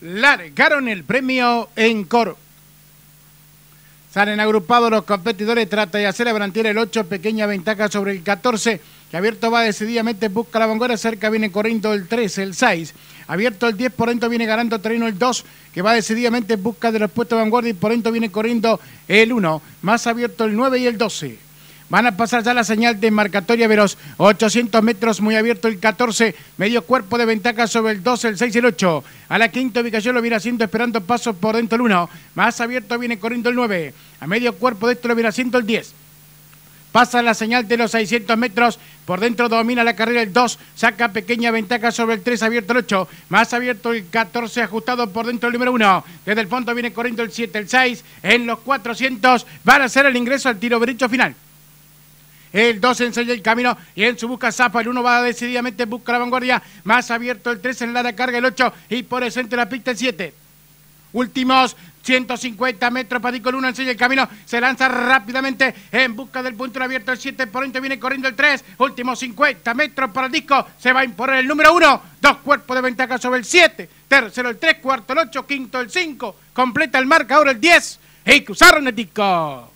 largaron el premio en coro. Salen agrupados los competidores, trata de hacer abrantir el 8, pequeña ventaja sobre el 14, que abierto va decididamente, busca la vanguardia, cerca viene corriendo el 3, el 6, abierto el 10, por dentro viene ganando terreno el 2, que va decididamente busca de los puestos de vanguardia y por dentro viene corriendo el 1, más abierto el 9 y el 12. Van a pasar ya la señal de marcatoria Veros. 800 metros, muy abierto el 14. Medio cuerpo de ventaja sobre el 2, el 6 y el 8. A la quinta ubicación lo viene haciendo, esperando pasos por dentro el 1. Más abierto viene corriendo el 9. A medio cuerpo de esto lo viene haciendo el 10. Pasa la señal de los 600 metros. Por dentro domina la carrera el 2. Saca pequeña ventaja sobre el 3. Abierto el 8. Más abierto el 14. Ajustado por dentro el número 1. Desde el fondo viene corriendo el 7, el 6. En los 400 van a hacer el ingreso al tiro derecho final. El 2 enseña el camino y en su busca Zapa. El 1 va decididamente en busca la vanguardia. Más abierto el 3 en la carga el 8 y por el centro la pista el 7. Últimos 150 metros, el 1 enseña el camino, se lanza rápidamente en busca del punto abierto, el 7 por dentro viene corriendo el 3, últimos 50 metros para el disco, se va a imponer el número 1, dos cuerpos de ventaja sobre el 7, tercero el 3, cuarto el 8, quinto el 5, completa el marca ahora el 10 y cruzaron el disco.